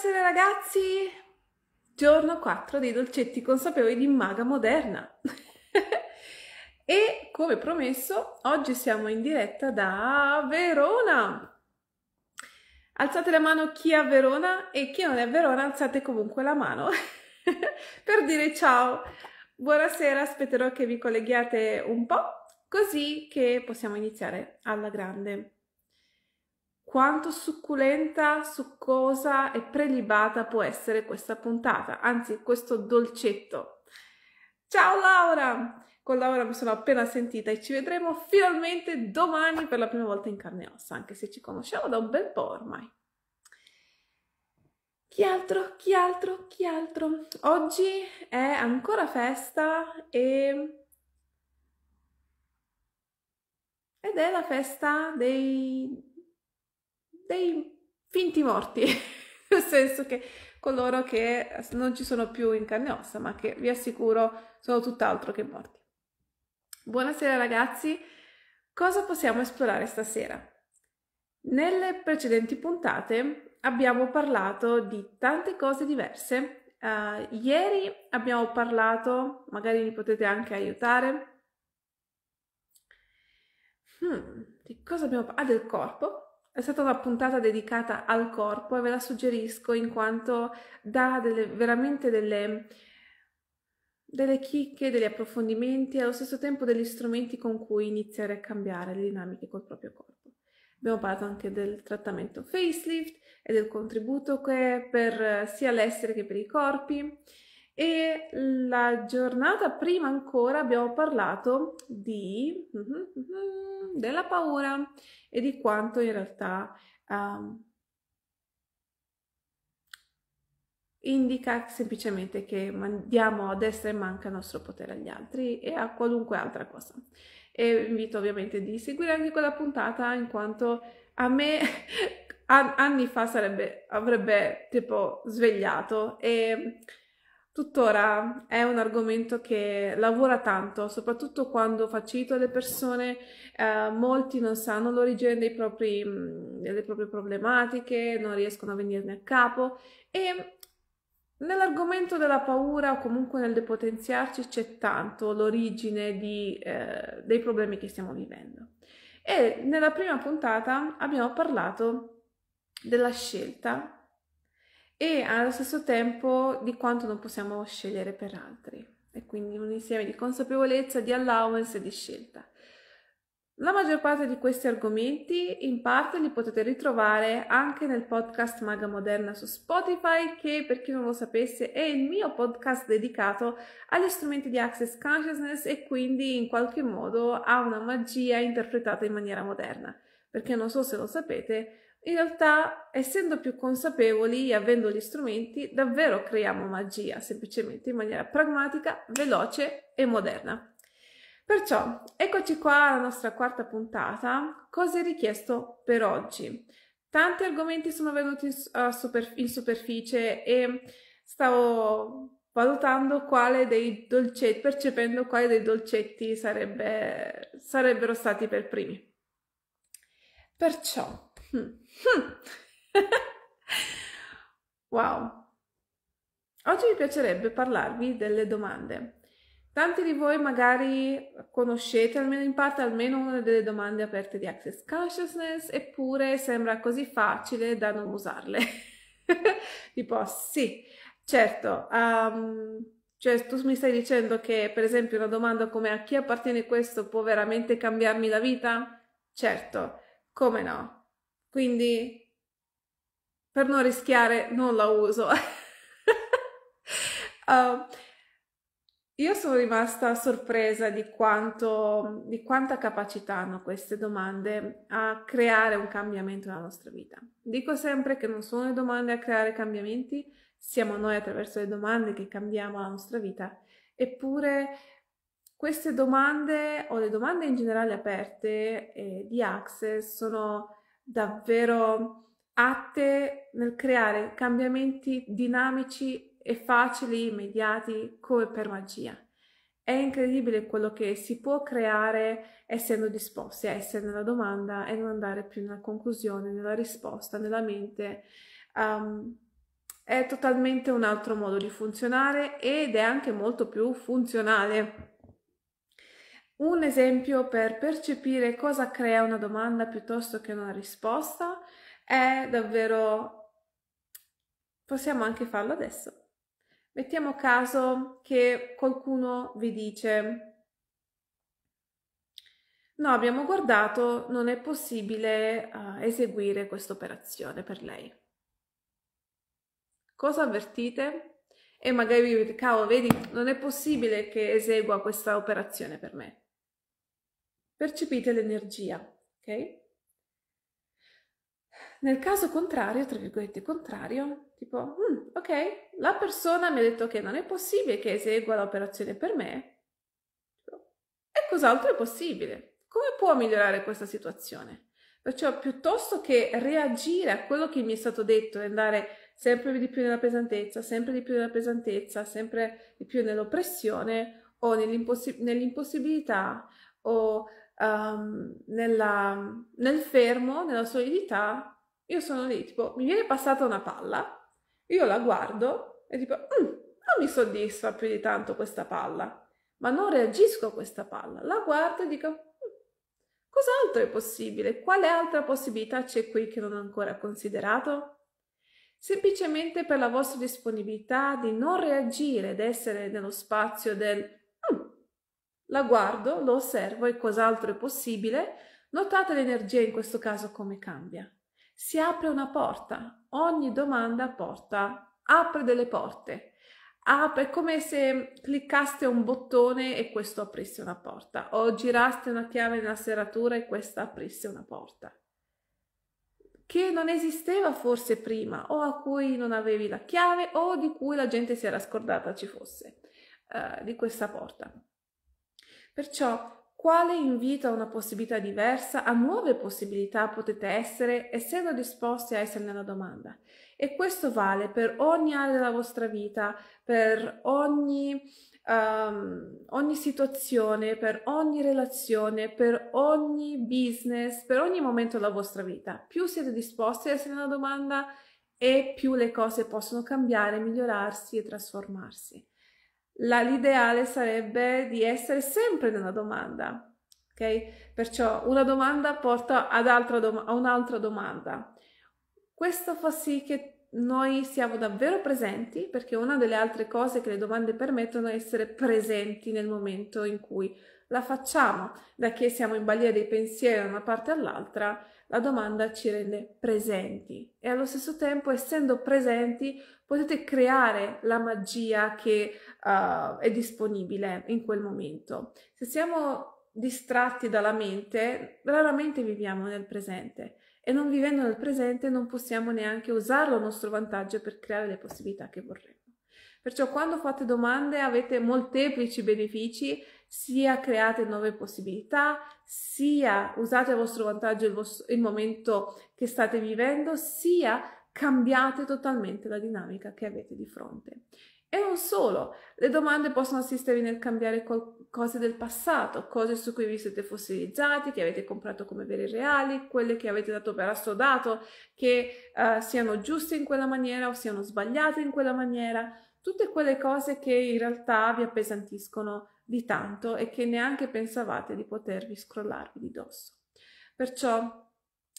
Buonasera ragazzi! Giorno 4 dei dolcetti consapevoli di maga moderna. e come promesso, oggi siamo in diretta da Verona. Alzate la mano chi è a Verona e chi non è a Verona alzate comunque la mano per dire ciao. Buonasera, aspetterò che vi colleghiate un po' così che possiamo iniziare alla grande quanto succulenta, succosa e prelibata può essere questa puntata, anzi questo dolcetto. Ciao Laura! Con Laura mi sono appena sentita e ci vedremo finalmente domani per la prima volta in carne e ossa, anche se ci conosciamo da un bel po' ormai. Chi altro? Chi altro? Chi altro? Oggi è ancora festa e... Ed è la festa dei dei finti morti, nel senso che coloro che non ci sono più in carne e ossa, ma che vi assicuro sono tutt'altro che morti. Buonasera ragazzi, cosa possiamo esplorare stasera? Nelle precedenti puntate abbiamo parlato di tante cose diverse. Uh, ieri abbiamo parlato, magari mi potete anche aiutare, hmm, di cosa abbiamo parlato? Ah, del corpo, è stata una puntata dedicata al corpo e ve la suggerisco in quanto dà delle, veramente delle, delle chicche, degli approfondimenti e allo stesso tempo degli strumenti con cui iniziare a cambiare le dinamiche col proprio corpo. Abbiamo parlato anche del trattamento facelift e del contributo che è per sia l'essere che per i corpi. E la giornata prima ancora abbiamo parlato di, mm-hmm, mm-hmm, della paura e di quanto in realtà um, indica semplicemente che mandiamo a destra e manca il nostro potere agli altri e a qualunque altra cosa. E invito ovviamente di seguire anche quella puntata in quanto a me anni fa sarebbe, avrebbe tipo svegliato e tuttora è un argomento che lavora tanto, soprattutto quando facilito le persone, eh, molti non sanno l'origine propri, mm, delle proprie problematiche, non riescono a venirne a capo e Nell'argomento della paura o comunque nel depotenziarci c'è tanto l'origine di, eh, dei problemi che stiamo vivendo. E nella prima puntata abbiamo parlato della scelta e allo stesso tempo di quanto non possiamo scegliere per altri. E quindi un insieme di consapevolezza, di allowance e di scelta. La maggior parte di questi argomenti in parte li potete ritrovare anche nel podcast Maga Moderna su Spotify che per chi non lo sapesse è il mio podcast dedicato agli strumenti di Access Consciousness e quindi in qualche modo a una magia interpretata in maniera moderna. Perché non so se lo sapete, in realtà, essendo più consapevoli e avendo gli strumenti, davvero creiamo magia, semplicemente in maniera pragmatica, veloce e moderna. Perciò, eccoci qua alla nostra quarta puntata, cosa è richiesto per oggi. Tanti argomenti sono venuti in, super, in superficie e stavo valutando quale dei dolcetti, percependo quale dei dolcetti sarebbe, sarebbero stati per primi. Perciò, wow. Oggi mi piacerebbe parlarvi delle domande. Tanti di voi magari conoscete almeno in parte almeno una delle domande aperte di Access Consciousness, eppure sembra così facile da non usarle. tipo, sì, certo, um, cioè tu mi stai dicendo che per esempio una domanda come a chi appartiene questo può veramente cambiarmi la vita? Certo, come no? Quindi per non rischiare non la uso. uh, io sono rimasta sorpresa di, quanto, di quanta capacità hanno queste domande a creare un cambiamento nella nostra vita. Dico sempre che non sono le domande a creare cambiamenti, siamo noi attraverso le domande che cambiamo la nostra vita, eppure queste domande o le domande in generale aperte eh, di Access sono davvero atte nel creare cambiamenti dinamici e facili, immediati, come per magia. È incredibile quello che si può creare essendo disposti a essere nella domanda e non andare più nella conclusione, nella risposta, nella mente. Um, è totalmente un altro modo di funzionare ed è anche molto più funzionale un esempio per percepire cosa crea una domanda piuttosto che una risposta è davvero... possiamo anche farlo adesso. Mettiamo caso che qualcuno vi dice no, abbiamo guardato, non è possibile uh, eseguire questa operazione per lei. Cosa avvertite? E magari vi dite, cavolo, vedi, non è possibile che esegua questa operazione per me percepite l'energia, ok? Nel caso contrario, tra virgolette contrario, tipo, mm, ok, la persona mi ha detto che non è possibile che esegua l'operazione per me, e cos'altro è possibile? Come può migliorare questa situazione? Perciò piuttosto che reagire a quello che mi è stato detto e andare sempre di più nella pesantezza, sempre di più nella pesantezza, sempre di più nell'oppressione o nell'impossi- nell'impossibilità o um, nella, nel fermo, nella solidità, io sono lì, tipo, mi viene passata una palla, io la guardo e tipo, mm, non mi soddisfa più di tanto questa palla, ma non reagisco a questa palla, la guardo e dico, mm, cos'altro è possibile? Quale altra possibilità c'è qui che non ho ancora considerato? Semplicemente per la vostra disponibilità di non reagire ed essere nello spazio del la guardo, lo osservo e cos'altro è possibile. Notate l'energia in questo caso come cambia. Si apre una porta, ogni domanda porta, apre delle porte. Apre, è come se cliccaste un bottone e questo aprisse una porta, o giraste una chiave nella serratura e questa aprisse una porta che non esisteva forse prima o a cui non avevi la chiave o di cui la gente si era scordata ci fosse eh, di questa porta. Perciò, quale invito a una possibilità diversa, a nuove possibilità potete essere essendo disposti a essere nella domanda. E questo vale per ogni area della vostra vita, per ogni, um, ogni situazione, per ogni relazione, per ogni business, per ogni momento della vostra vita. Più siete disposti a essere nella domanda e più le cose possono cambiare, migliorarsi e trasformarsi la, l'ideale sarebbe di essere sempre nella domanda, ok? Perciò una domanda porta ad altra dom- a un'altra domanda. Questo fa sì che noi siamo davvero presenti, perché una delle altre cose che le domande permettono è essere presenti nel momento in cui la facciamo, da che siamo in balia dei pensieri da una parte all'altra, la domanda ci rende presenti e allo stesso tempo, essendo presenti, potete creare la magia che uh, è disponibile in quel momento. Se siamo distratti dalla mente, raramente viviamo nel presente e non vivendo nel presente non possiamo neanche usarlo a nostro vantaggio per creare le possibilità che vorremmo. Perciò quando fate domande avete molteplici benefici, sia create nuove possibilità, sia usate a vostro vantaggio il, vostro, il momento che state vivendo, sia cambiate totalmente la dinamica che avete di fronte. E non solo, le domande possono assistervi nel cambiare col- cose del passato, cose su cui vi siete fossilizzati, che avete comprato come veri e reali, quelle che avete dato per assodato, che uh, siano giuste in quella maniera o siano sbagliate in quella maniera, tutte quelle cose che in realtà vi appesantiscono di tanto e che neanche pensavate di potervi scrollarvi di dosso. Perciò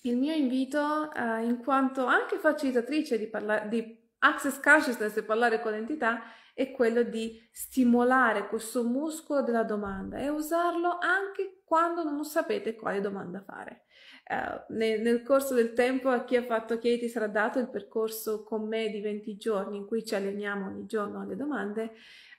il mio invito, eh, in quanto anche facilitatrice di, parla- di access consciousness e parlare con l'entità, è quello di stimolare questo muscolo della domanda e usarlo anche quando non sapete quale domanda fare. Uh, eh, nel, nel, corso del tempo a chi ha fatto Katie sarà dato il percorso con me di 20 giorni in cui ci alleniamo ogni giorno alle domande,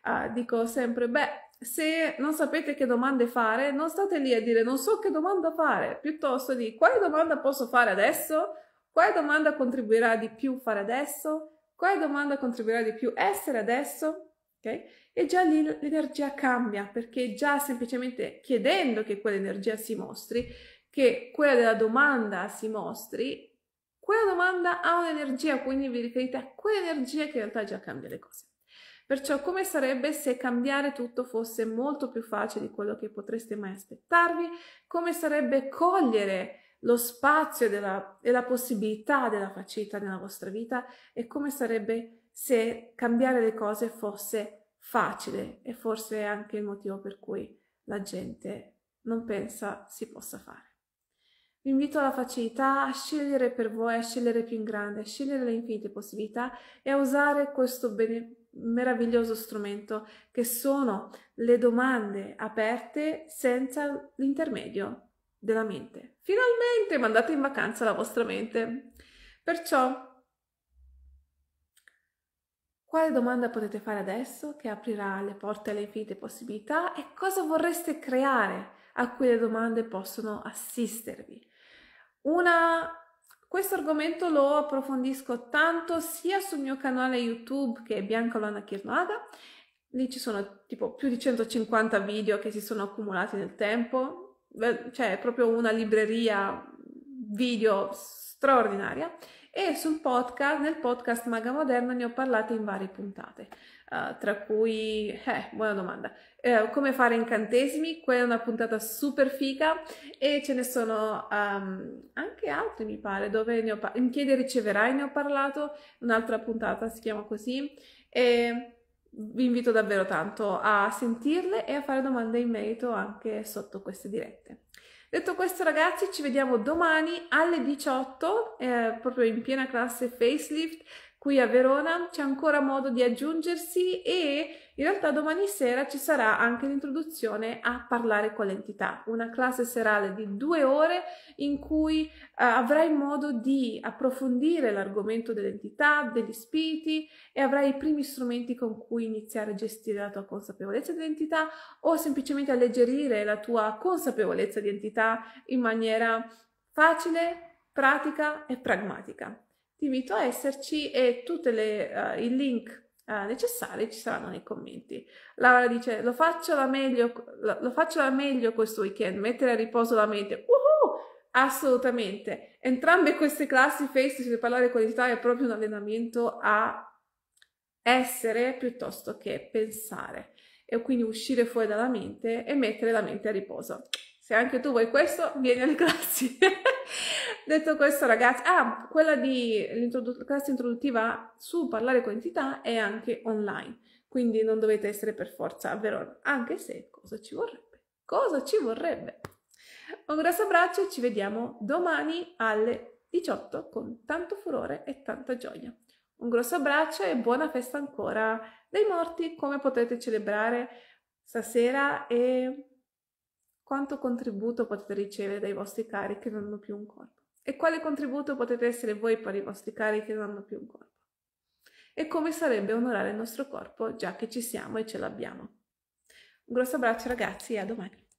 uh, dico sempre, beh, se non sapete che domande fare, non state lì a dire non so che domanda fare, piuttosto di quale domanda posso fare adesso, quale domanda contribuirà di più fare adesso, quale domanda contribuirà di più essere adesso, ok? E già lì l'energia cambia perché già semplicemente chiedendo che quell'energia si mostri, che quella della domanda si mostri, quella domanda ha un'energia, quindi vi riferite a quell'energia che in realtà già cambia le cose. Perciò come sarebbe se cambiare tutto fosse molto più facile di quello che potreste mai aspettarvi? Come sarebbe cogliere lo spazio della, e la possibilità della facilità nella vostra vita? E come sarebbe se cambiare le cose fosse facile? E forse è anche il motivo per cui la gente non pensa si possa fare. Vi invito alla facilità a scegliere per voi, a scegliere più in grande, a scegliere le infinite possibilità e a usare questo bene meraviglioso strumento che sono le domande aperte senza l'intermedio della mente. Finalmente mandate in vacanza la vostra mente. Perciò, quale domanda potete fare adesso che aprirà le porte alle infinite possibilità e cosa vorreste creare a cui le domande possono assistervi? Una questo argomento lo approfondisco tanto sia sul mio canale YouTube che Bianca Lana Kirnaga, lì ci sono tipo più di 150 video che si sono accumulati nel tempo, c'è cioè, proprio una libreria video straordinaria e sul podcast, nel podcast Maga Moderna ne ho parlato in varie puntate, uh, tra cui, eh, buona domanda, uh, come fare incantesimi, quella è una puntata super figa e ce ne sono um, anche altre mi pare, dove ne ho parlato, in chiede riceverai ne ho parlato, un'altra puntata si chiama così e vi invito davvero tanto a sentirle e a fare domande in merito anche sotto queste dirette. Detto questo ragazzi ci vediamo domani alle 18 eh, proprio in piena classe facelift qui a Verona, c'è ancora modo di aggiungersi e in realtà domani sera ci sarà anche l'introduzione a parlare con l'entità, una classe serale di due ore in cui eh, avrai modo di approfondire l'argomento dell'entità, degli spiriti e avrai i primi strumenti con cui iniziare a gestire la tua consapevolezza di entità o semplicemente alleggerire la tua consapevolezza di entità in maniera facile, pratica e pragmatica ti invito a esserci e tutti uh, eh, i link uh, necessari ci saranno nei commenti. Laura dice, lo faccio la meglio, lo, lo faccio la meglio questo weekend, mettere a riposo la mente. Uhuh! Assolutamente. Entrambe queste classi face, per parlare con l'Italia, è proprio un allenamento a essere piuttosto che pensare e quindi uscire fuori dalla mente e mettere la mente a riposo. Se anche tu vuoi questo, vieni alle classi. Detto questo, ragazzi, ah, quella di la classe introduttiva su parlare con entità è anche online, quindi non dovete essere per forza a Verona, anche se cosa ci vorrebbe? Cosa ci vorrebbe? Un grosso abbraccio e ci vediamo domani alle 18 con tanto furore e tanta gioia. Un grosso abbraccio e buona festa ancora dei morti, come potete celebrare stasera e quanto contributo potete ricevere dai vostri cari che non hanno più un corpo e quale contributo potete essere voi per i vostri cari che non hanno più un corpo e come sarebbe onorare il nostro corpo già che ci siamo e ce l'abbiamo. Un grosso abbraccio ragazzi e a domani.